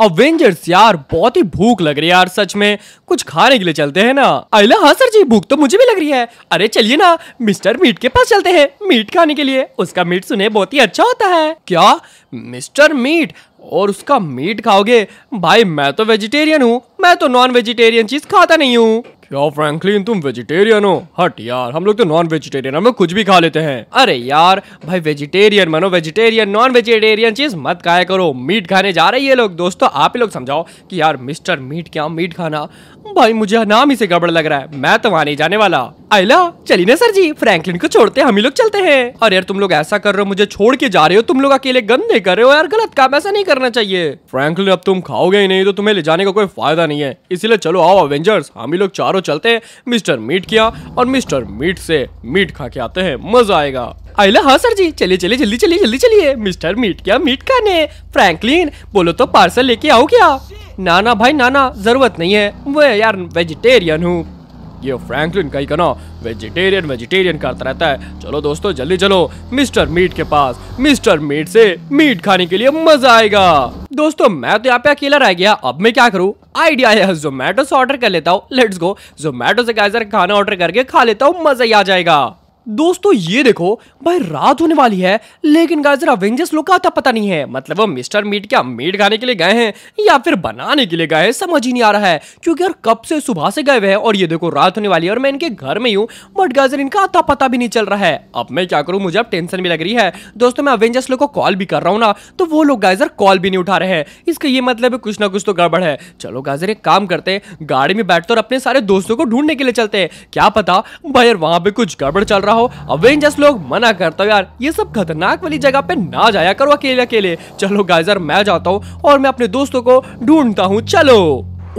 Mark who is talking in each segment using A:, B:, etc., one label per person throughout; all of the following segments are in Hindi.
A: अवेंजर्स यार बहुत ही भूख लग रही है यार सच में कुछ खाने के लिए चलते हैं ना अला हाँ सर जी भूख तो मुझे भी लग रही है अरे चलिए ना मिस्टर मीट के पास चलते हैं मीट खाने के लिए उसका मीट सुने बहुत ही अच्छा होता है क्या मिस्टर मीट और उसका मीट खाओगे भाई मैं तो वेजिटेरियन हूँ मैं तो नॉन वेजिटेरियन चीज खाता नहीं हूँ क्या फ्रैंकलिन तुम वेजिटेरियन हो हट यार हम लोग तो नॉन वेजिटेरियन हम लोग कुछ भी खा लेते हैं अरे यार भाई वेजिटेरियन मानो वेजिटेरियन नॉन वेजिटेरियन चीज मत खाया करो मीट खाने जा रहे है ये लोग दोस्तों आप ही लोग समझाओ कि यार मिस्टर मीट क्या मीट खाना भाई मुझे नाम ही से गड़बड़ लग रहा है मैं तो वहाँ नहीं जाने वाला अला चलिए ना सर जी फ्रैंकलिन को छोड़ते हम ही लोग चलते हैं अरे यार तुम लोग ऐसा कर रहे हो मुझे छोड़ के जा रहे हो तुम लोग अकेले गंदे नहीं कर रहे हो यार गलत काम ऐसा नहीं करना चाहिए फ्रैंकलिन अब तुम खाओगे ही नहीं तो तुम्हें ले जाने का कोई फायदा नहीं है इसीलिए चलो आओ अवेंजर्स हम ही लोग चारों चलते हैं मिस्टर मीट किया और मिस्टर मीट से मीट खा के आते हैं मजा आएगा आइला हाँ सर जी चलिए चलिए जल्दी चलिए जल्दी चलिए मिस्टर मीट क्या मीट खाने फ्रैंकलिन बोलो तो पार्सल लेके आओ क्या ना ना भाई ना ना जरूरत नहीं है वो यार वेजिटेरियन हूँ ये फ्रैंकलिन कहीं का ना वेजिटेरियन वेजिटेरियन करता रहता है चलो दोस्तों जल्दी चलो मिस्टर मीट के पास मिस्टर मीट से मीट खाने के लिए मजा आएगा दोस्तों मैं तो यहाँ पे अकेला रह गया अब मैं क्या करूँ आइडिया है जोमेटो से ऑर्डर कर लेता हूँ लेट्स गो जोमेटो से खाना ऑर्डर करके खा लेता हूँ मजा ही आ जाएगा दोस्तों ये देखो भाई रात होने वाली है लेकिन गाइजर अवेंजर्स लोग का आता तो पता नहीं है मतलब वो मिस्टर मीट क्या मीट खाने के लिए गए हैं या फिर बनाने के लिए गए हैं समझ ही नहीं आ रहा है क्योंकि यार कब से सुबह से गए हुए हैं और ये देखो रात होने वाली है और मैं इनके घर में हूँ बट गाजर इनका आता तो पता भी नहीं चल रहा है अब मैं क्या करूँ मुझे अब टेंशन भी लग रही है दोस्तों मैं अवेंजर्स लोग को कॉल भी कर रहा हूँ ना तो वो लोग गाइजर कॉल भी नहीं उठा रहे हैं इसका ये मतलब कुछ ना कुछ तो गड़बड़ है चलो गाजर एक काम करते हैं गाड़ी में बैठते और अपने सारे दोस्तों को ढूंढने के लिए चलते हैं क्या पता भाई वहां पर कुछ गड़बड़ चल रहा हो अवेंजर्स लोग मना करता हूँ यार ये सब खतरनाक वाली जगह पे ना जाया करो अकेले अकेले चलो गाइजर मैं जाता हूँ और मैं अपने दोस्तों को ढूंढता हूँ चलो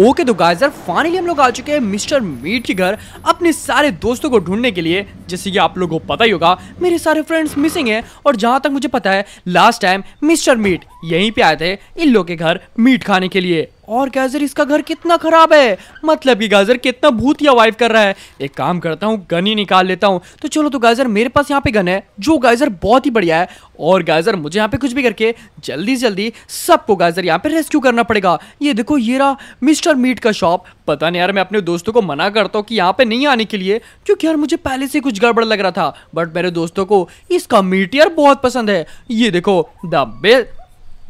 A: ओके तो गाइजर फाइनली हम लोग आ चुके हैं मिस्टर मीट के घर अपने सारे दोस्तों को ढूंढने के लिए जैसे कि आप लोगों को पता ही होगा मेरे सारे फ्रेंड्स मिसिंग हैं और जहां तक मुझे पता है लास्ट टाइम मिस्टर मीट यहीं पे आए थे इन लोग के घर मीट खाने के लिए और गाजर इसका घर कितना खराब है मतलब कि गाजर कितना भूत या वाइफ कर रहा है एक काम करता हूँ गन ही निकाल लेता हूँ तो चलो तो गाजर मेरे पास यहाँ पे गन है जो गाजर बहुत ही बढ़िया है और गाजर मुझे यहाँ पे कुछ भी करके जल्दी से जल्दी सबको गाजर यहाँ पे रेस्क्यू करना पड़ेगा ये देखो ये रहा मिस्टर मीट का शॉप पता नहीं यार मैं अपने दोस्तों को मना करता हूँ कि यहाँ पे नहीं आने के लिए क्योंकि यार मुझे पहले से कुछ गड़बड़ लग रहा था बट मेरे दोस्तों को इसका मीट यार बहुत पसंद है ये देखो the best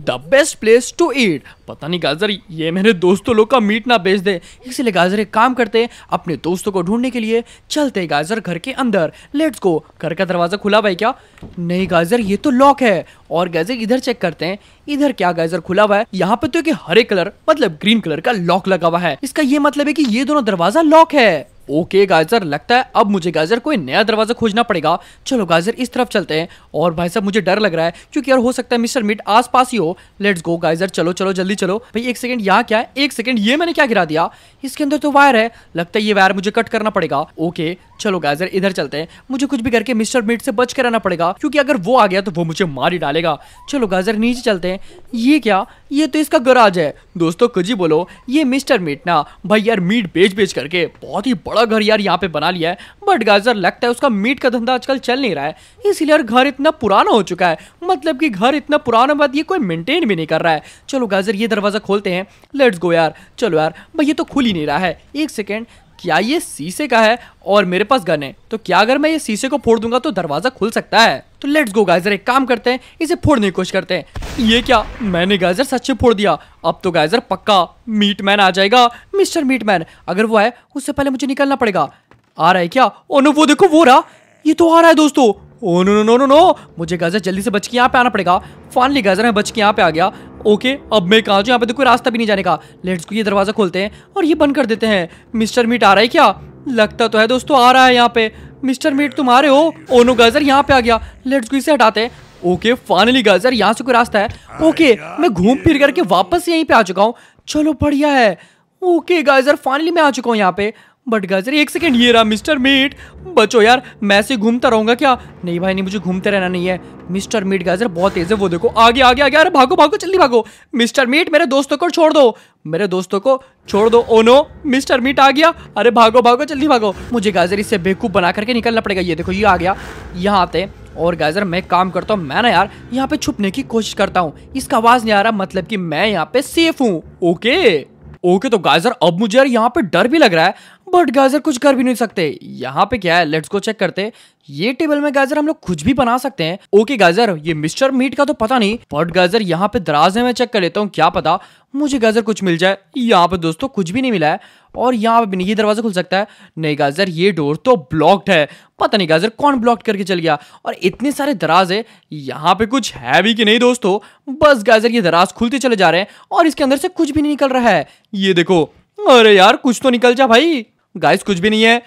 A: the best place to eat पता नहीं गाजर ये मेरे दोस्तों लोग का मीट ना बेच दे इसलिए गाजर एक काम करते अपने दोस्तों को ढूंढने के लिए चलते गाजर घर के अंदर लेट्स गो घर का दरवाज़ा खुला भाई क्या नहीं गाजर ये तो लॉक है और गाजर इधर चेक करते हैं इधर क्या गाजर खुला हुआ है यहाँ पे तो हरे कलर मतलब ग्रीन कलर का लॉक लगा हुआ है इसका ये मतलब है कि ये दोनों दरवाजा लॉक है ओके गाजर लगता है अब मुझे गाजर कोई नया दरवाज़ा खोजना पड़ेगा चलो गाजर इस तरफ चलते हैं और भाई साहब मुझे डर लग रहा है क्योंकि यार हो सकता है मिस्टर मिट आस पास ही हो लेट्स गो गाइजर चलो चलो जल्दी चलो भाई एक सेकंड यहाँ क्या है एक सेकंड ये मैंने क्या गिरा दिया इसके अंदर तो वायर है लगता है ये वायर मुझे कट करना पड़ेगा ओके चलो गाइजर इधर चलते हैं मुझे कुछ भी करके मिस्टर मीट से बच कर रहना पड़ेगा क्योंकि अगर वो आ गया तो वो मुझे मार ही डालेगा चलो गाइजर नीचे चलते हैं ये क्या ये तो इसका गराज है दोस्तों कुछ बोलो ये मिस्टर मीट ना भाई यार मीट बेच बेच करके बहुत ही बड़ा घर यार यहाँ पे बना लिया है बट गाजर लगता है उसका मीट का धंधा आजकल चल नहीं रहा है इसलिए यार घर इतना पुराना हो चुका है मतलब कि घर इतना पुराना बात ये कोई मेंटेन भी नहीं कर रहा है चलो गाजर ये दरवाज़ा खोलते हैं लेट्स गो यार चलो यार भाई ये तो खुल ही नहीं रहा है एक सेकेंड क्या ये शीशे का है और मेरे पास गन है तो क्या अगर मैं ये शीशे को फोड़ दूंगा तो दरवाजा खुल सकता है तो लेट्स गो गाइजर एक काम करते हैं इसे फोड़ने की कोशिश करते हैं ये क्या मैंने गाइजर सच में फोड़ दिया अब तो गाइजर पक्का मीट मैन आ जाएगा मिस्टर मीट मैन अगर वो है उससे पहले मुझे निकलना पड़ेगा आ रहा है क्या ओनो oh वो देखो वो रहा ये तो आ रहा है दोस्तों oh no no no no no मुझे गाजर जल्दी से बच के यहाँ पे आना पड़ेगा फाइनली गाजर मैं बच के यहाँ पे आ गया ओके अब मैं कहा यहाँ पे देखो रास्ता भी नहीं जाने का लेट्स को ये दरवाज़ा खोलते हैं और ये बंद कर देते हैं मिस्टर मीट आ रहा है क्या लगता तो है दोस्तों आ रहा है यहाँ पे मिस्टर मीट तुम आ रहे हो ओनो गाजर यहाँ पे आ गया लेट्स को इसे हटाते हैं ओके फाइनली गाजर यहाँ से कोई रास्ता है ओके मैं घूम फिर करके वापस यहीं पे आ चुका हूँ चलो बढ़िया है ओके गाजर फाइनली मैं आ चुका हूँ यहाँ पे बट गाइस एक सेकेंड ये रहा मिस्टर मीट बचो यार मैं से घूमता रहूंगा क्या नहीं भाई नहीं मुझे घूमते रहना नहीं है मिस्टर मीट गाइस बहुत तेज है वो देखो आगे आगे आगे अरे भागो भागो जल्दी भागो मिस्टर मीट मेरे दोस्तों को छोड़ दो मेरे दोस्तों को छोड़ दो oh oh no mister meat आ गया अरे भागो भागो जल्दी भागो मुझे गाजर इससे बेवकूफ़ बना करके निकलना पड़ेगा ये देखो ये आ गया यहाँ आते हैं और गाजर मैं काम करता हूँ मैं ना यार यहाँ पे छुपने की कोशिश करता हूँ इसका आवाज़ नहीं आ रहा मतलब की मैं यहाँ पे सेफ हूँ ओके ओके okay, तो गाजर अब मुझे यार यहाँ पे डर भी लग रहा है बट गाजर कुछ कर भी नहीं सकते यहाँ पे क्या है लेट्स को चेक करते ये टेबल में गाजर हम लोग कुछ भी बना सकते हैं ओके गाजर ये मिस्टर मीट का तो पता नहीं बट गाजर यहाँ पे दराज है मैं चेक कर लेता हूँ क्या पता मुझे गाजर कुछ मिल जाए यहाँ पे दोस्तों कुछ भी नहीं मिला है और यहाँ पे भी नहीं ये दरवाजा खुल सकता है नहीं गाजर ये डोर तो ब्लॉक्ड है पता नहीं गाजर कौन ब्लॉक करके चल गया और इतने सारे दराज है यहाँ पे कुछ है भी कि नहीं दोस्तों बस गाजर ये दराज खुलते चले जा रहे हैं और इसके अंदर से कुछ भी नहीं निकल रहा है ये देखो अरे यार कुछ तो निकल जा भाई गाइस कुछ भी नहीं है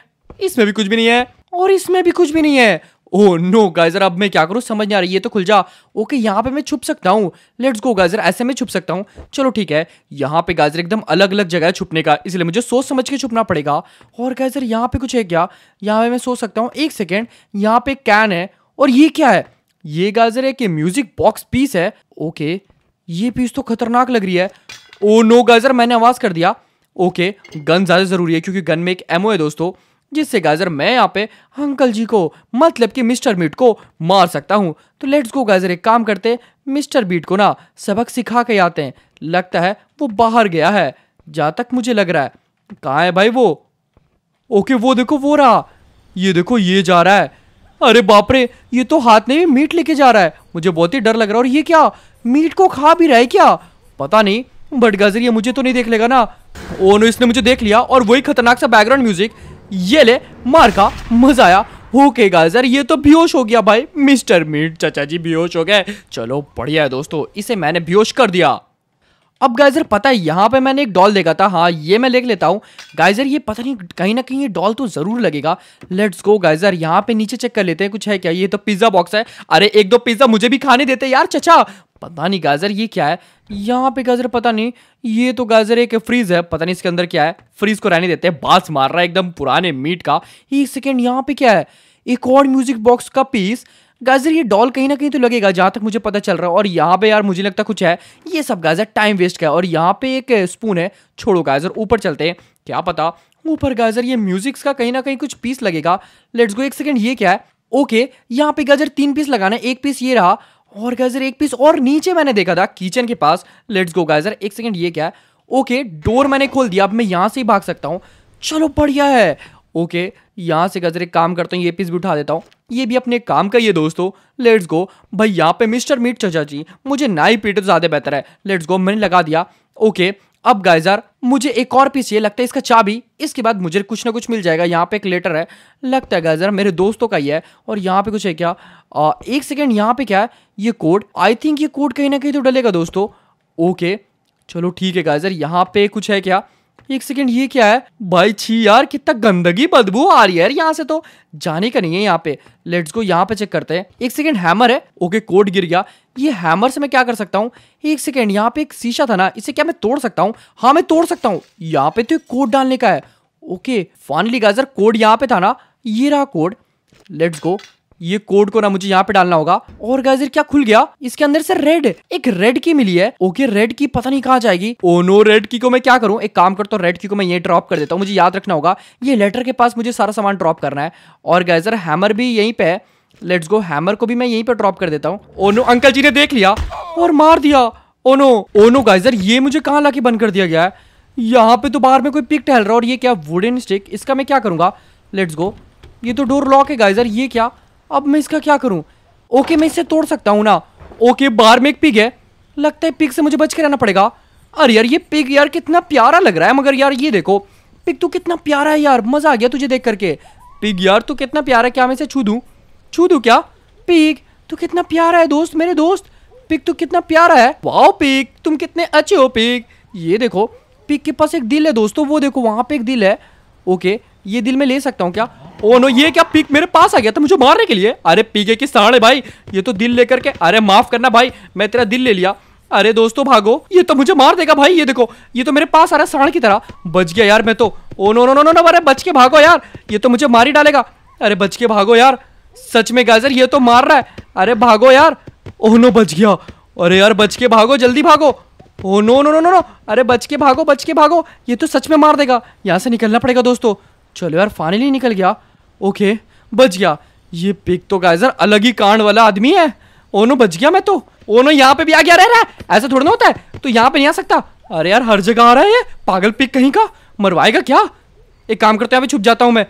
A: इसमें भी कुछ भी नहीं है और इसमें भी कुछ भी नहीं है ओह नो गाइजर अब मैं क्या करूँ समझ नहीं आ रही है तो खुल जा ओके यहाँ पे मैं छुप सकता हूँ लेट्स गो गाइजर ऐसे में छुप सकता हूँ चलो ठीक है यहाँ पे गाइजर एकदम अलग अलग जगह है छुपने का इसलिए मुझे सोच समझ के छुपना पड़ेगा और गाइजर यहाँ पे कुछ है क्या यहाँ पे मैं सोच सकता हूँ एक सेकेंड यहाँ पे कैन है और ये क्या है ये गाइजर एक म्यूजिक बॉक्स पीस है ओके ये पीस तो खतरनाक लग रही है ओ नो गाइजर मैंने आवाज़ कर दिया ओके गन ज़्यादा ज़रूरी है क्योंकि गन में एक एमओ है दोस्तों जिससे गाजर मैं यहाँ पे अंकल जी को मतलब कि मिस्टर बीट को मार सकता हूँ तो लेट्स गो गाजर एक काम करते मिस्टर बीट को ना सबक सिखा के आते हैं लगता है वो बाहर गया है जहाँ तक मुझे लग रहा है कहाँ है भाई वो ओके वो देखो वो रहा ये देखो ये जा रहा है अरे बाप रे ये तो हाथ में भी मीट लेके जा रहा है मुझे बहुत ही डर लग रहा है और ये क्या मीट को खा भी रहा है क्या पता नहीं बट गजर ये मुझे तो नहीं देख लेगा ना ओनो इसने मुझे देख लिया और वही खतरनाक सा बैकग्राउंड म्यूजिक ये ले मार का मजा आया ओके गाजर ये तो बेहोश हो गया भाई मिस्टर मीट चाचा जी बेहोश हो गए चलो बढ़िया है दोस्तों इसे मैंने बेहोश कर दिया अब गाइजर पता है यहाँ पे मैंने एक डॉल देखा था हाँ ये मैं देख लेता हूँ गाइजर ये पता नहीं कहीं ना कहीं ये डॉल तो ज़रूर लगेगा लेट्स गो गाइजर यहाँ पे नीचे चेक कर लेते हैं कुछ है क्या ये तो पिज़्ज़ा बॉक्स है अरे एक दो पिज़्ज़ा मुझे भी खाने देते यार चचा पता नहीं गाजर ये क्या है यहाँ पे गाजर पता नहीं ये तो गाजर एक फ्रीज है पता नहीं इसके अंदर क्या है फ्रीज को रहने देते हैं बास मार रहा है एकदम पुराने मीट का एक सेकेंड यहाँ पे क्या है एक और म्यूजिक बॉक्स का पीस गाजर ये डॉल कहीं ना कहीं तो लगेगा जहाँ तक मुझे पता चल रहा है और यहाँ पे यार मुझे लगता कुछ है ये सब गाजर टाइम वेस्ट का है और यहाँ पे एक स्पून है छोड़ो गाजर ऊपर चलते हैं क्या पता ऊपर गाजर ये म्यूजिक्स का कहीं ना कहीं कुछ पीस लगेगा लेट्स गो एक सेकेंड ये क्या है ओके यहाँ पे गाजर तीन पीस लगाना है एक पीस ये रहा और गाजर एक पीस और नीचे मैंने देखा था किचन के पास लेट्स गो गाजर एक सेकेंड ये क्या है ओके डोर मैंने खोल दिया अब मैं यहाँ से ही भाग सकता हूँ चलो बढ़िया है ओके यहाँ से गजरे काम करता हूँ ये पीस भी उठा देता हूँ ये भी अपने काम का ही है दोस्तों लेट्स गो भाई यहाँ पे मिस्टर मीट चचा जी मुझे ना ही तो ज़्यादा बेहतर है लेट्स गो मैंने लगा दिया ओके अब गाइजर मुझे एक और पीस ये लगता है इसका चाबी इसके बाद मुझे कुछ ना कुछ मिल जाएगा यहाँ पे एक लेटर है लगता है गाइजर मेरे दोस्तों का ही है और यहाँ पे कुछ है क्या आ, एक सेकेंड यहाँ पे क्या है ये कोड आई थिंक ये कोड कहीं ना कहीं तो डलेगा दोस्तों ओके चलो ठीक है गाइज़र यहाँ पे कुछ है क्या एक सेकेंड ये क्या है भाई छी यार कितना गंदगी बदबू आ रही है यार यहाँ से तो जाने का नहीं है यहाँ पे लेट्स गो यहाँ पे चेक करते हैं एक सेकेंड हैमर है ओके कोड गिर गया ये हैमर से मैं क्या कर सकता हूँ एक सेकेंड यहाँ पे एक शीशा था ना इसे क्या मैं तोड़ सकता हूँ हाँ मैं तोड़ सकता हूँ यहाँ पे तो कोड डालने का है ओके फाइनली गाजर कोड यहाँ पे था ना ये रहा कोड लेट्स गो ये कोड को ना मुझे यहाँ पे डालना होगा और गाइजर क्या खुल गया इसके अंदर से रेड एक रेड की मिली है ओके रेड की पता नहीं कहा जाएगी ओ नो रेड की को मैं क्या करूँ एक काम करता हूँ रेड की को मैं ये ड्रॉप कर देता हूँ मुझे याद रखना होगा ये लेटर के पास मुझे सारा सामान ड्रॉप करना है और गाइजर हैमर भी यहीं पे है लेट्स गो हैमर को भी मैं यहीं पर ड्रॉप कर देता हूँ ओनो oh अंकल जी ने देख लिया और मार दिया ओनो ओनो गाइजर ये मुझे कहाँ लाके बंद कर दिया गया है यहाँ पे तो बाहर में कोई पिक टहल रहा है और ये क्या वुडन स्टिक इसका मैं क्या करूंगा लेट्स गो ये तो डोर लॉक है गाइजर ये क्या अब मैं इसका क्या करूं ओके मैं इसे तोड़ सकता हूँ ना ओके बाहर में एक पिग है लगता है पिग से मुझे बच के रहना पड़ेगा अरे यार ये पिग यार कितना प्यारा लग रहा है मगर यार ये देखो पिग तू कितना प्यारा है यार मज़ा आ गया तुझे देख करके पिग यार तू कितना प्यारा है क्या मैं इसे छू दू छू दू क्या पिग तू कितना प्यारा है दोस्त मेरे दोस्त पिग तू कितना प्यारा है वाओ पिग तुम कितने अच्छे हो पिग ये देखो पिग के पास एक दिल है दोस्तों वो देखो वहां पे एक दिल है ओके ये दिल में ले सकता हूँ क्या ओ नो ये क्या पीक मेरे पास आ गया था मुझे मारने के लिए अरे पीके की है भाई ये तो दिल लेकर के अरे माफ करना भाई मैं तेरा दिल ले लिया अरे दोस्तों भागो ये तो मुझे मार देगा भाई ये देखो ये तो मेरे पास आ रहा है साढ़ की तरह बच गया यार मैं तो oh no no no no no अरे बच के भागो यार ये तो मुझे मार ही डालेगा अरे बच के भागो यार सच में गाजर ये तो मार रहा है अरे भागो यार ओह नो बच गया अरे यार बच के भागो जल्दी भागो oh no no no no no अरे बच के भागो बच के भागो ये तो सच में मार देगा यहाँ से निकलना पड़ेगा दोस्तों चलो यार फाइनली निकल गया ओके बच गया ये पिक तो गाइजर अलग ही कांड वाला आदमी है ओनो बच गया मैं तो ओनो यहाँ पे भी आ गया रह रहा है ऐसा थोड़ा ना होता है तो यहाँ पे नहीं आ सकता अरे यार हर जगह आ रहा है ये पागल पिक कहीं का मरवाएगा क्या एक काम करते हैं छुप जाता हूँ मैं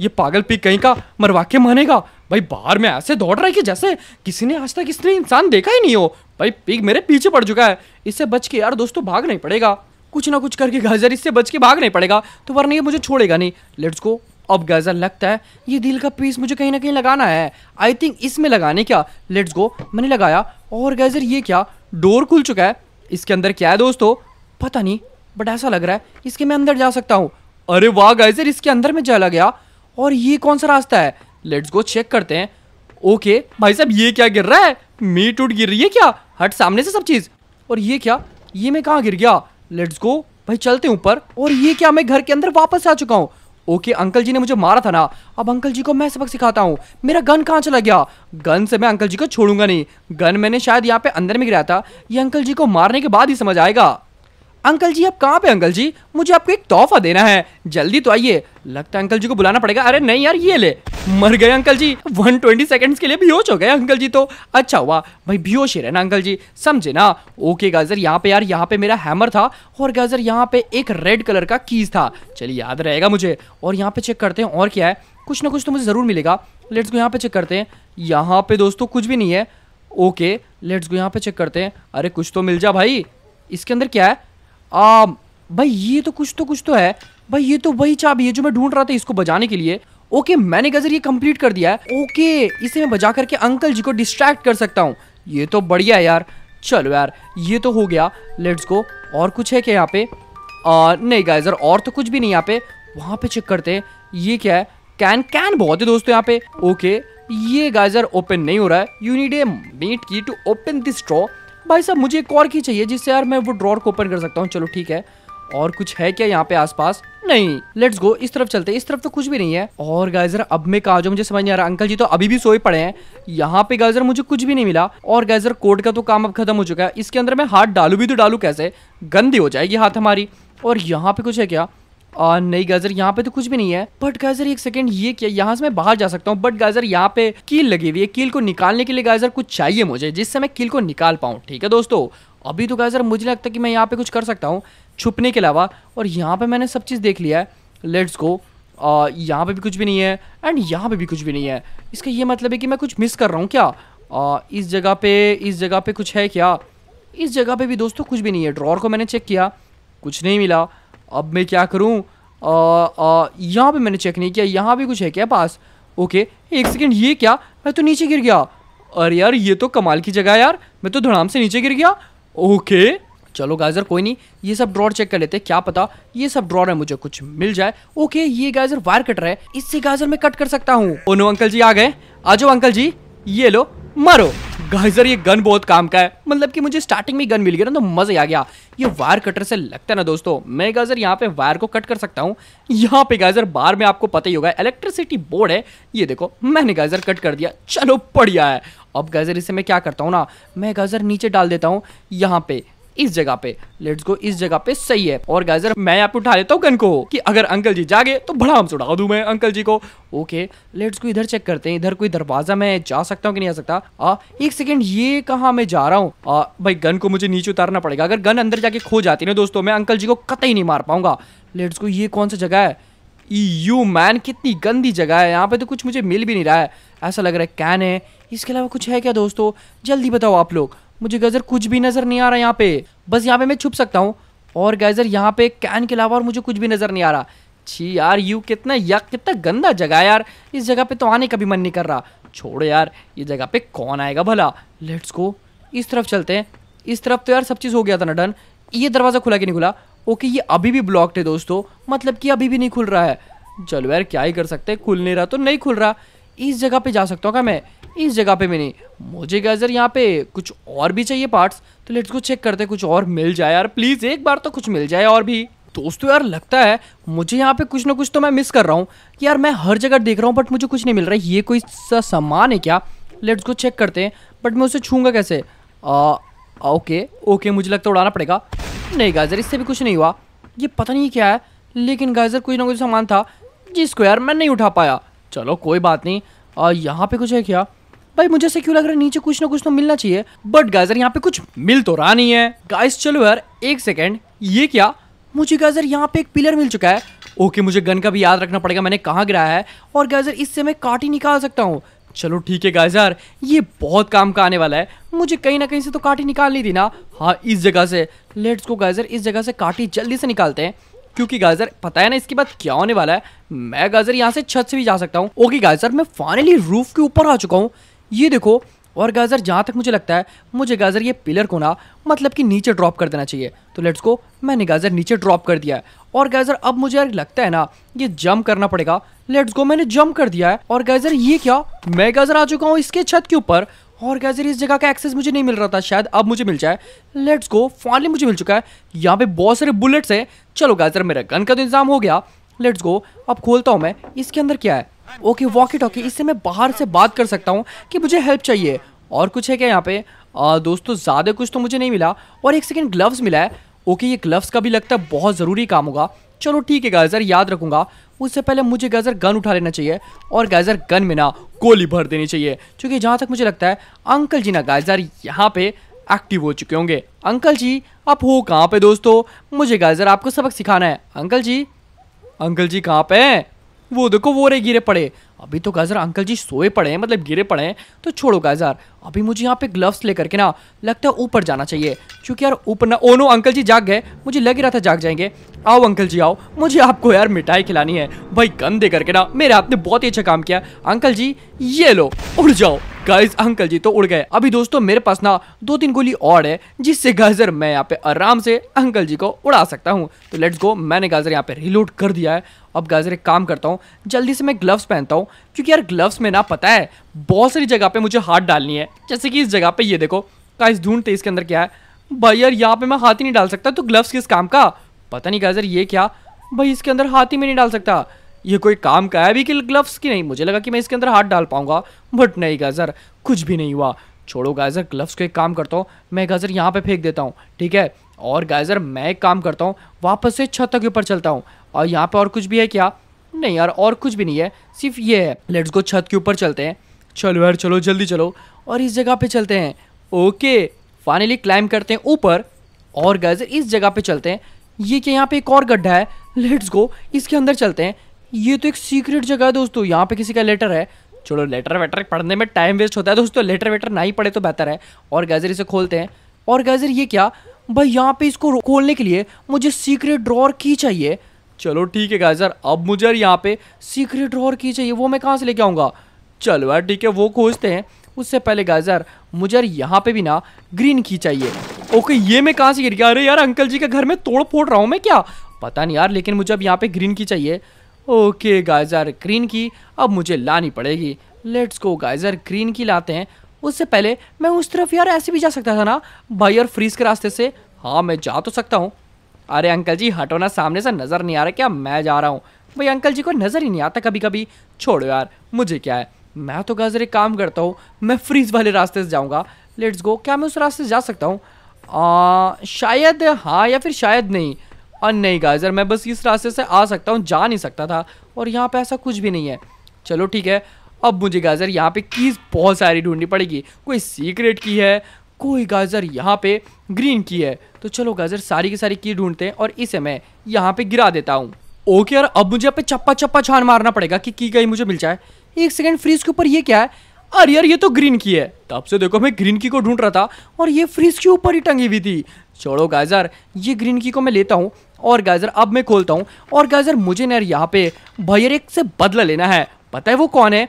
A: ये पागल पिक कहीं का मरवा के मानेगा भाई बाहर में ऐसे दौड़ रहा है कि जैसे किसी ने आज तक इसने इंसान देखा ही नहीं हो भाई पिक मेरे पीछे पड़ चुका है इससे बच के यार दोस्तों भाग नहीं पड़ेगा कुछ ना कुछ करके गाजर इससे बच के भाग नहीं पड़ेगा तो वरना ये मुझे छोड़ेगा नहीं लेट्स गो अब गैजर लगता है ये दिल का पीस मुझे कहीं ना कहीं लगाना है आई थिंक इसमें लगाने क्या लेट्स गो मैंने लगाया और गाइजर ये क्या डोर खुल चुका है इसके अंदर क्या है दोस्तों पता नहीं बट ऐसा लग रहा है इसके मैं अंदर जा सकता हूँ अरे वाह गाइजर इसके अंदर में चला गया और ये कौन सा रास्ता है लेट्स गो चेक करते हैं ओके भाई साहब ये क्या गिर रहा है मीट उठ गिर रही है क्या हट सामने से सब चीज़ और ये क्या ये मैं कहाँ गिर गया लेट्स गो भाई चलते ऊपर और ये क्या मैं घर के अंदर वापस आ चुका हूँ ओके अंकल जी ने मुझे मारा था ना अब अंकल जी को मैं सबक सिखाता हूँ मेरा गन कहाँ चला गया गन से मैं अंकल जी को छोड़ूंगा नहीं गन मैंने शायद यहाँ पे अंदर में गिराया था ये अंकल जी को मारने के बाद ही समझ आएगा अंकल जी आप कहाँ पे अंकल जी मुझे आपको एक तोहफा देना है जल्दी तो आइए लगता है अंकल जी को बुलाना पड़ेगा अरे नहीं यार ये ले मर गए अंकल जी 120 ट्वेंटी सेकेंड्स के लिए बेहोश हो गए अंकल जी तो अच्छा हुआ भाई बेहोश ही रहना अंकल जी समझे ना ओके गाजर यहाँ पे यार यहाँ पे मेरा हैमर था और गाजर यहाँ पे एक रेड कलर का कीज था चलिए याद रहेगा मुझे और यहाँ पे चेक करते हैं और क्या है कुछ ना कुछ तो मुझे ज़रूर मिलेगा लेट्स को यहाँ पे चेक करते हैं यहाँ पे दोस्तों कुछ भी नहीं है ओके लेट्स को यहाँ पे चेक करते हैं अरे कुछ तो मिल जा भाई इसके अंदर क्या है आ, भाई ये तो कुछ तो कुछ तो है भाई ये तो वही चाबी है जो मैं ढूंढ रहा था इसको बजाने के लिए ओके मैंने गजर ये कंप्लीट कर दिया है ओके इसे मैं बजा करके अंकल जी को डिस्ट्रैक्ट कर सकता हूँ ये तो बढ़िया है यार चलो यार ये तो हो गया लेट्स गो और कुछ है क्या यहाँ पे आ, नहीं गाइजर और तो कुछ भी नहीं यहाँ पे वहाँ पे चेक करते ये क्या है कैन कैन बहुत है दोस्तों यहाँ पे ओके ये गाइजर ओपन नहीं हो रहा है you need a meat key to open this drawer भाई साहब मुझे एक और की चाहिए जिससे यार मैं वो ड्रॉर को ओपन कर सकता हूँ चलो ठीक है और कुछ है क्या यहाँ पे आसपास नहीं लेट्स गो इस तरफ चलते इस तरफ तो कुछ भी नहीं है और गाइजर अब मैं कहा जो मुझे समझ नहीं आ रहा अंकल जी तो अभी भी सोए पड़े हैं यहाँ पे गाइजर मुझे कुछ भी नहीं मिला और गाइजर कोड का तो काम अब खत्म हो चुका है इसके अंदर मैं हाथ डालू भी तो डालू कैसे गंदी हो जाएगी हाथ हमारी और यहाँ पे कुछ है क्या आ, नहीं गाजर यहाँ पे तो कुछ भी नहीं है बट गाजर एक सेकंड ये क्या यहाँ से मैं बाहर जा सकता हूँ बट गाजर यहाँ पे कील लगी हुई है कील को निकालने के लिए गाजर कुछ चाहिए मुझे जिससे मैं कील को निकाल पाऊँ ठीक है दोस्तों अभी तो गाजर मुझे लगता है कि मैं यहाँ पे कुछ कर सकता हूँ छुपने के अलावा और यहाँ पे मैंने सब चीज़ देख लिया है लेट्स को यहाँ पे भी कुछ भी नहीं है एंड यहाँ पे भी कुछ भी नहीं है इसका ये मतलब है कि मैं कुछ मिस कर रहा हूँ क्या आ, इस जगह पे इस जगह पे कुछ है क्या इस जगह पे भी दोस्तों कुछ भी नहीं है ड्रॉर को मैंने चेक किया कुछ नहीं मिला अब मैं क्या करूँ यहाँ पे मैंने चेक नहीं किया यहाँ भी कुछ है क्या पास ओके एक सेकेंड ये क्या मैं तो नीचे गिर गया अरे यार ये तो कमाल की जगह है यार मैं तो धड़ाम से नीचे गिर गया ओके चलो गाजर कोई नहीं ये सब ड्रॉर चेक कर लेते हैं क्या पता ये सब ड्रॉर है मुझे कुछ मिल जाए ओके ये गाजर वायर कटर है इससे गाजर मैं कट कर सकता हूँ ओनो अंकल जी आ गए आ जाओ अंकल जी ये लो मारो गाइजर ये गन बहुत काम का है मतलब कि मुझे स्टार्टिंग में गन मिल गया ना तो मजा आ गया ये वायर कटर से लगता है ना दोस्तों मैं गाइजर यहाँ पे वायर को कट कर सकता हूँ यहाँ पे गाइजर बार में आपको पता ही होगा इलेक्ट्रिसिटी बोर्ड है ये देखो मैंने गाइजर कट कर दिया चलो बढ़िया है अब गाइजर इसे मैं क्या करता हूँ ना मैं गाइजर नीचे डाल देता हूँ यहाँ पे इस जगह पे लेट्स गो इस जगह पे सही है और गाइजर मैं यहाँ पे उठा लेता हूँ गन को कि अगर अंकल जी जागे तो बड़ा हम उड़ा दू मैं अंकल जी को ओके लेट्स को इधर चेक करते हैं इधर कोई दरवाजा मैं जा सकता हूँ कि नहीं आ सकता आ, एक सेकेंड ये कहा मैं जा रहा हूँ भाई गन को मुझे नीचे उतारना पड़ेगा अगर गन अंदर जाके खो जाती ना दोस्तों मैं अंकल जी को कतई नहीं मार पाऊंगा लेट्स को ये कौन सा जगह है यू मैन कितनी गंदी जगह है यहाँ पे तो कुछ मुझे मिल भी नहीं रहा है ऐसा लग रहा है कैन है इसके अलावा कुछ है क्या दोस्तों जल्दी बताओ आप लोग मुझे गजर कुछ भी नज़र नहीं आ रहा यहाँ पे बस यहाँ पे मैं छुप सकता हूँ और गैजर यहाँ पे कैन के अलावा और मुझे कुछ भी नज़र नहीं आ रहा छी यार यू कितना यक कितना गंदा जगह यार इस जगह पे तो आने का भी मन नहीं कर रहा छोड़ो यार ये जगह पे कौन आएगा भला लेट्स गो इस तरफ चलते हैं इस तरफ तो यार सब चीज़ हो गया था ना डन ये दरवाज़ा खुला कि नहीं खुला ओके ये अभी भी ब्लॉक्ड है दोस्तों मतलब कि अभी भी नहीं खुल रहा है चलो यार क्या ही कर सकते हैं खुल नहीं रहा तो नहीं खुल रहा इस जगह पे जा सकता हूँ क्या मैं इस जगह पे मैंने मुझे गैजर यहाँ पे कुछ और भी चाहिए पार्ट्स तो लेट्स को चेक करते हैं कुछ और मिल जाए यार प्लीज़ एक बार तो कुछ मिल जाए और भी दोस्तों यार लगता है मुझे यहाँ पे कुछ ना कुछ तो मैं मिस कर रहा हूँ यार मैं हर जगह देख रहा हूँ बट मुझे कुछ नहीं मिल रहा है ये कोई सामान है क्या लेट्स को चेक करते हैं बट मैं उसे छूँगा कैसे आ, ओके ओके मुझे लगता है उड़ाना पड़ेगा नहीं गाजर इससे भी कुछ नहीं हुआ ये पता नहीं क्या है लेकिन गाजर कुछ ना कुछ सामान था जिसको यार मैं नहीं उठा पाया चलो कोई बात नहीं यहाँ पे कुछ है क्या भाई मुझे से क्यों लग रहा है नीचे कुछ ना कुछ तो मिलना चाहिए बट गाजर यहाँ पे कुछ मिल तो रहा नहीं है गाइस चलो यार एक सेकेंड ये क्या मुझे गाजर यहाँ पे एक पिलर मिल चुका है ओके मुझे गन का भी याद रखना पड़ेगा मैंने कहाँ गिराया है और गाजर इससे मैं काट ही निकाल सकता हूँ चलो ठीक है गाजर ये बहुत काम का आने वाला है मुझे कहीं ना कहीं से तो काटी निकालनी थी ना हाँ इस जगह से लेट्स को गाजर इस जगह से काटी जल्दी से निकालते हैं क्योंकि गाजर पता है ना इसके बाद क्या होने वाला है मैं गाजर यहाँ से छत से भी जा सकता हूँ ओके गाजर मैं फाइनली रूफ के ऊपर आ चुका हूँ ये देखो और गाजर जहाँ तक मुझे लगता है मुझे गाजर ये पिलर को ना मतलब कि नीचे ड्रॉप कर देना चाहिए तो लेट्स को मैंने गाजर नीचे ड्रॉप कर दिया है और गाजर अब मुझे यार लगता है ना ये जंप करना पड़ेगा लेट्स गो मैंने जंप कर दिया है और गाजर ये क्या मैं गाजर आ चुका हूँ इसके छत के ऊपर और गाजर इस जगह का एक्सेस मुझे नहीं मिल रहा था शायद अब मुझे मिल जाए लेट्स गो फाइनली मुझे मिल चुका है यहाँ पे बहुत सारे बुलेट्स हैं चलो गाजर मेरा गन का तो इंतजाम हो गया लेट्स गो अब खोलता हूँ मैं इसके अंदर क्या है ओके वॉकी टॉकी इससे मैं बाहर से बात कर सकता हूँ कि मुझे हेल्प चाहिए और कुछ है क्या यहाँ पे आ, दोस्तों ज़्यादा कुछ तो मुझे नहीं मिला और एक सेकेंड ग्लव्स मिला है ओके ये ग्लव्स का भी लगता है बहुत ज़रूरी काम होगा चलो ठीक है गाजर याद रखूंगा उससे पहले मुझे गाजर गन उठा लेना चाहिए और गाजर गन में ना गोली भर देनी चाहिए क्योंकि जहाँ तक मुझे लगता है अंकल जी ना गाजर यहाँ पे एक्टिव हो चुके होंगे अंकल जी आप हो कहाँ पे दोस्तों मुझे गाजर आपको सबक सिखाना है अंकल जी अंकल जी कहाँ पे हैं वो देखो वो रहे गिरे पड़े अभी तो गाजर अंकल जी सोए पड़े हैं मतलब गिरे पड़े हैं तो छोड़ो गाजर अभी मुझे यहाँ पे ग्लव्स लेकर के ना लगता है ऊपर जाना चाहिए क्योंकि यार ऊपर ना ओनो अंकल जी जाग गए मुझे लग ही रहा था जाग जाएंगे आओ अंकल जी आओ मुझे आपको यार मिठाई खिलानी है भाई गंद दे करके ना मेरे आपने बहुत ही अच्छा काम किया अंकल जी ये लो उड़ जाओ गाइज अंकल जी तो उड़ गए अभी दोस्तों मेरे पास ना दो तीन गोली और है जिससे गाजर मैं यहाँ पे आराम से अंकल जी को उड़ा सकता हूँ तो लेट्स गो मैंने गाजर यहाँ पे रिलोड कर दिया है अब गाजर एक काम करता हूँ जल्दी से मैं ग्लव्स पहनता हूँ क्योंकि यार ग्लव्स में ना पता है बहुत सारी जगह पे मुझे हाथ डालनी है जैसे कि इस जगह पे ये देखो का इस ढूंढते इसके अंदर क्या है भाई यार यहाँ पे मैं हाथ ही नहीं डाल सकता तो ग्लव्स किस काम का पता नहीं गाजर ये क्या भाई इसके अंदर हाथ ही में नहीं डाल सकता ये कोई काम का है अभी कि ग्लव्स की नहीं मुझे लगा कि मैं इसके अंदर हाथ डाल पाऊंगा बट नहीं गाजर कुछ भी नहीं हुआ छोड़ो गाजर ग्लव्स को एक काम करता हूँ मैं गाजर यहाँ पे फेंक देता हूँ ठीक है और गाजर मैं एक काम करता हूँ वापस से छत के ऊपर चलता हूँ और यहाँ पे और कुछ भी है क्या नहीं यार और कुछ भी नहीं है सिर्फ ये है लेट्स गो छत के ऊपर चलते हैं चलो यार चलो जल्दी चलो और इस जगह पे चलते हैं ओके फाइनली क्लाइम करते हैं ऊपर और गज इस जगह पे चलते हैं ये क्या यहाँ पे एक और गड्ढा है लेट्स गो इसके अंदर चलते हैं ये तो एक सीक्रेट जगह है दोस्तों यहाँ पे किसी का लेटर है चलो लेटर वेटर पढ़ने में टाइम वेस्ट होता है दोस्तों लेटर वेटर ना ही पढ़े तो बेहतर है और गैजर इसे खोलते हैं और गैजर ये क्या भाई यहाँ पे इसको खोलने के लिए मुझे सीक्रेट ड्रॉर की चाहिए चलो ठीक है गैजर अब मुझे यहाँ पे सीक्रेट ड्रॉर की चाहिए वो मैं कहाँ से लेके आऊँगा चलो यार ठीक है वो खोजते हैं उससे पहले गाइज यार मुझे यार यहाँ पे भी ना ग्रीन की चाहिए ओके ये मैं कहाँ से गिर गया अरे यार अंकल जी के घर में तोड़ फोड़ रहा हूँ मैं क्या पता नहीं यार लेकिन मुझे अब यहाँ पे ग्रीन की चाहिए ओके गाइजर ग्रीन की अब मुझे लानी पड़ेगी लेट्स गो गाइजर ग्रीन की लाते हैं उससे पहले मैं उस तरफ यार ऐसे भी जा सकता था ना भाई यार फ्रीज के रास्ते से हाँ मैं जा तो सकता हूँ अरे अंकल जी हटो ना सामने से नज़र नहीं आ रहा क्या मैं जा रहा हूँ भाई अंकल जी को नज़र ही नहीं आता कभी कभी छोड़ो यार मुझे क्या है मैं तो गाजर एक काम करता हूँ मैं फ्रीज वाले रास्ते से जाऊँगा लेट्स गो क्या मैं उस रास्ते से जा सकता हूँ शायद हाँ या फिर शायद नहीं और नहीं गाजर मैं बस इस रास्ते से आ सकता हूँ जा नहीं सकता था और यहाँ पर ऐसा कुछ भी नहीं है चलो ठीक है अब मुझे गाजर यहाँ पे कीज़ बहुत सारी ढूंढनी पड़ेगी कोई सीक्रेट की है कोई गाजर यहाँ पे ग्रीन की है तो चलो गाजर सारी की सारी की ढूंढते हैं और इसे मैं यहाँ पे गिरा देता हूँ ओके यार अब मुझे यहाँ पे चप्पा चप्पा छान मारना पड़ेगा कि की गई मुझे मिल जाए एक सेकेंड फ्रीज के ऊपर ये क्या है अरे यार ये तो ग्रीन की है तब से देखो मैं ग्रीन की को ढूंढ रहा था और ये फ्रिज के ऊपर ही टंगी हुई थी छोड़ो गाजर ये ग्रीन की को मैं लेता हूँ और गाजर अब मैं खोलता हूँ और गाजर मुझे ना यार यहाँ पे भाई एक से बदला लेना है पता है वो कौन है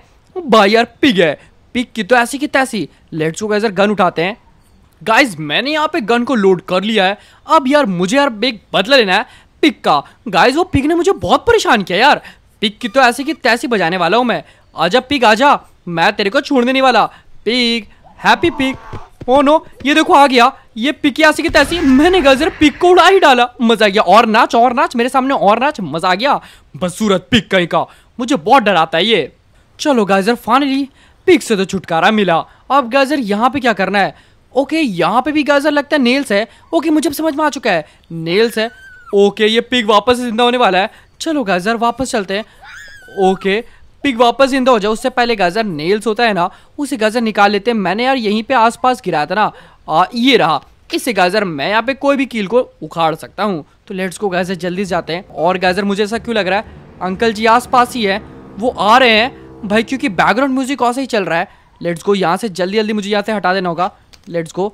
A: भाई यार पिग है पिग की तो ऐसी की तैसी लेट्स को गाजर गन उठाते हैं गाइज मैंने यहाँ पे गन को लोड कर लिया है अब यार मुझे यार एक बदला लेना है पिक का गाइज वो पिक ने मुझे बहुत परेशान किया यार पिक की तो ऐसे की तैसी बजाने वाला हूँ मैं आजा पिक आजा मैं तेरे को छोड़ने नहीं वाला pick happy pick oh no ये देखो आ गया ये पिक ऐसे की तैसी मैंने गजर पिक को उड़ा ही डाला मजा आ गया और नाच और नाच मेरे सामने और नाच मजा आ गया बसूरत पिक कहीं का मुझे बहुत डर आता है ये चलो गाजर फाइनली पिक से तो छुटकारा मिला अब गाजर यहाँ पे क्या करना है ओके यहाँ पे भी गाजर लगता है नेल्स है ओके मुझे समझ में आ चुका है नेल्स है ओके ये पिक वापस जिंदा होने वाला है चलो गाजर वापस चलते हैं ओके पिक वापस जिंदा हो जाए उससे पहले गाजर नेल्स होता है ना उसे गाजर निकाल लेते हैं मैंने यार यहीं पे आसपास गिराया था ना आ, ये रहा इससे गाजर मैं यहाँ पे कोई भी कील को उखाड़ सकता हूँ तो लेट्स को गाजर जल्दी जाते हैं और गाजर मुझे ऐसा क्यों लग रहा है अंकल जी आस ही है वो आ रहे हैं भाई क्योंकि बैकग्राउंड म्यूजिक और ही चल रहा है लेट्स गो यहाँ से जल्दी जल्दी मुझे यहाँ से हटा देना होगा let's go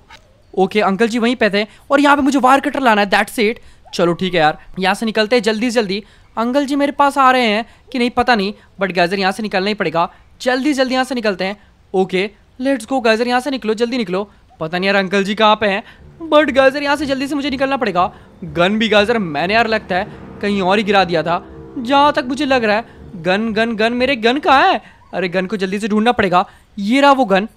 A: okay uncle ji वहीं पे थे और यहाँ पे मुझे वायर कटर लाना है दैट्स इट चलो ठीक है यार यहाँ से निकलते हैं जल्दी जल्दी अंकल जी मेरे पास आ रहे हैं कि नहीं पता नहीं बट गैजर यहाँ से निकलना ही पड़ेगा जल्दी जल्दी यहाँ से निकलते हैं ओके लेट्स गो गैजर यहाँ से निकलो जल्दी निकलो पता नहीं यार अंकल जी कहाँ पे हैं बट गाजर यहाँ से जल्दी से मुझे निकलना पड़ेगा गन भी गाजर मैंने यार लगता है कहीं और ही गिरा दिया था जहाँ तक मुझे लग रहा है गन गन गन मेरे गन कहाँ है अरे गन को जल्दी से ढूंढना पड़ेगा ये रहा वो गन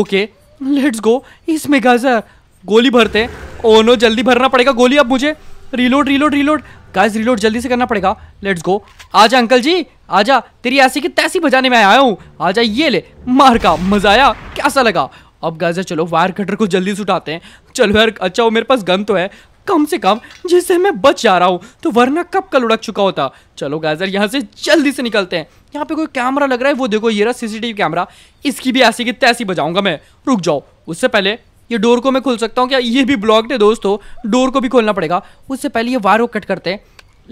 A: ओके लेट्स गो इसमें गाजर गोली भरते ओ नो oh जल्दी भरना पड़ेगा गोली अब मुझे reload reload reload guys reload जल्दी से करना पड़ेगा लेट्स गो आजा अंकल जी आजा तेरी ऐसी की तैसी बजाने में आया हूँ आजा ये ले मार का मजा आया कैसा लगा अब गाइस चलो वायर कटर को जल्दी से उठाते हैं चलो यार अच्छा वो मेरे पास गन तो है कम से कम जिससे मैं बच जा रहा हूँ तो वरना कब कल उड़क चुका होता चलो गाजर यहाँ से जल्दी से निकलते हैं यहाँ पे कोई कैमरा लग रहा है वो देखो ये रहा सीसीटीवी कैमरा इसकी भी ऐसी की तैसी बजाऊंगा मैं रुक जाओ उससे पहले ये डोर को मैं खोल सकता हूँ क्या ये भी ब्लॉक्ड है दोस्तों डोर को भी खोलना पड़ेगा उससे पहले ये वायर को कट करते हैं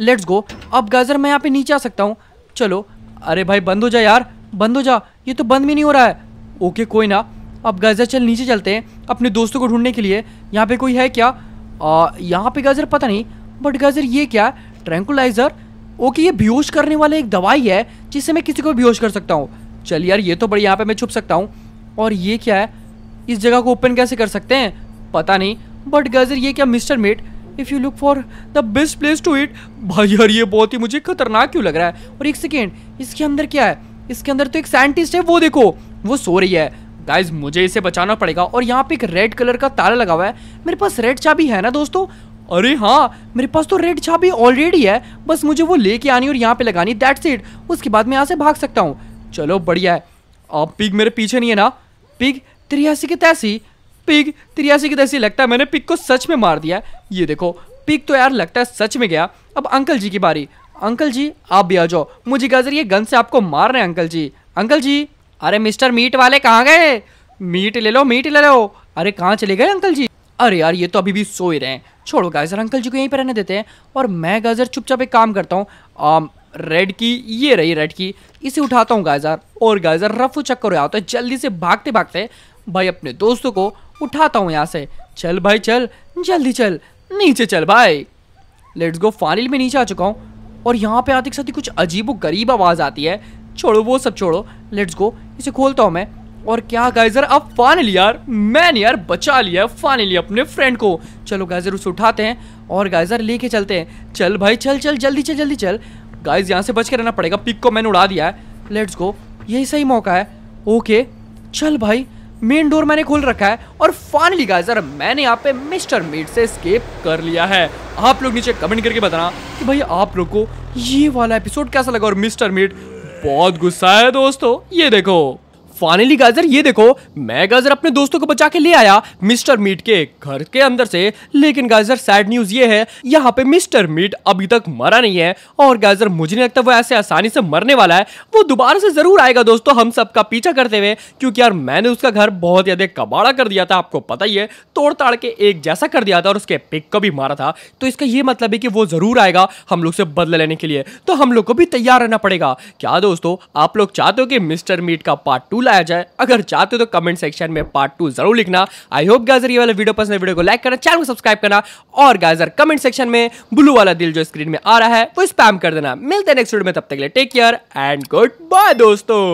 A: लेट्स गो अब गाजर मैं यहाँ पे नीचे आ सकता हूँ चलो अरे भाई बंद हो जा यार बंद हो जा ये तो बंद भी नहीं हो रहा है ओके कोई ना अब गाजर चल नीचे चलते हैं अपने दोस्तों को ढूंढने के लिए यहाँ पे कोई है क्या यहाँ पे गाजर पता नहीं बट गाजर ये क्या है ट्रैंकुलाइजर ओके ये बेहोश करने वाला एक दवाई है जिससे मैं किसी को बेहोश कर सकता हूँ चल यार ये तो बड़ी यहाँ पे मैं छुप सकता हूँ और ये क्या है इस जगह को ओपन कैसे कर सकते हैं पता नहीं बट गजर ये क्या mister meat if you look for the best place to eat भाई यार ये बहुत ही मुझे खतरनाक क्यों लग रहा है और एक सेकेंड इसके अंदर क्या है इसके अंदर तो एक साइंटिस्ट है वो देखो वो सो रही है गाइज मुझे इसे बचाना पड़ेगा और यहाँ पे एक रेड कलर का ताला लगा हुआ है मेरे पास रेड चाबी है ना दोस्तों अरे हाँ मेरे पास तो रेड चाबी ऑलरेडी है बस मुझे वो लेके आनी और यहाँ पे लगानी दैट्स इट उसके बाद मैं यहाँ से भाग सकता हूँ चलो बढ़िया है आप पिग मेरे पीछे नहीं है ना पिग तिरासी की तैसी पिग तिरासी की तैसी लगता है मैंने पिग को सच में मार दिया ये देखो पिग तो यार लगता है सच में गया अब अंकल जी की बारी अंकल जी आप भी आ जाओ मुझे गाजर ये गन से आपको मार रहे हैं अंकल जी अंकल जी अरे मिस्टर मीट वाले कहाँ गए मीट ले लो मीट ले लो अरे कहाँ चले गए अंकल जी अरे यार ये तो अभी भी सो ही रहे हैं छोड़ो गाजर अंकल जी को यहीं पर रहने देते हैं और मैं गाजर चुपचाप एक काम करता हूँ रेड की ये रही रेड की इसे उठाता हूँ गाजर और गाजर रफ चक्कर कर आता है जल्दी से भागते भागते भाई अपने दोस्तों को उठाता हूँ यहाँ से चल भाई चल जल्दी चल नीचे चल भाई लेट्स गो फाइनल में नीचे आ चुका हूँ और यहाँ पे आते के साथ ही कुछ अजीब गरीब आवाज़ आती है छोड़ो वो सब छोड़ो लेट्स गो इसे खोलता हूँ मैं और क्या गाइजर अब फाइनल यार मैंने यार बचा लिया फाइनली अपने फ्रेंड को चलो गाइजर उसे उठाते हैं और गाइजर लेके चलते हैं चल भाई चल चल जल्दी चल जल्दी चल गाइज यहाँ से बच के रहना पड़ेगा पिक को मैंने उड़ा दिया है लेट्स गो यही सही मौका है ओके चल भाई मेन डोर मैंने खोल रखा है और फाइनली गाइजर मैंने यहाँ पे मिस्टर मीट से स्केप कर लिया है आप लोग नीचे कमेंट करके बताना कि भाई आप लोग को ये वाला एपिसोड कैसा लगा और मिस्टर मीट बहुत गुस्सा है दोस्तों ये देखो फाइनली गाजर ये देखो मैं गाजर अपने दोस्तों को बचा के ले आया मिस्टर मीट के घर के अंदर से लेकिन गाजर सैड न्यूज ये है यहाँ पे मिस्टर मीट अभी तक मरा नहीं है और गाजर मुझे नहीं लगता वो ऐसे आसानी से मरने वाला है वो दोबारा से जरूर आएगा दोस्तों हम सबका पीछा करते हुए क्योंकि यार मैंने उसका घर बहुत ज्यादा कबाड़ा कर दिया था आपको पता ही है तोड़ ताड़ के एक जैसा कर दिया था और उसके पिक को भी मारा था तो इसका ये मतलब है कि वो जरूर आएगा हम लोग से बदला लेने के लिए तो हम लोग को भी तैयार रहना पड़ेगा क्या दोस्तों आप लोग चाहते हो कि मिस्टर मीट का पार्ट टू लाया जाए अगर चाहते हो तो कमेंट सेक्शन में पार्ट टू जरूर लिखना आई होप गाजर ये वाला वीडियो पसंद वीडियो को लाइक करना चैनल को सब्सक्राइब करना और गाजर कमेंट सेक्शन में ब्लू वाला दिल जो स्क्रीन में आ रहा है वो स्पैम कर देना मिलते हैं नेक्स्ट वीडियो में तब तक ले take care and good bye दोस्तों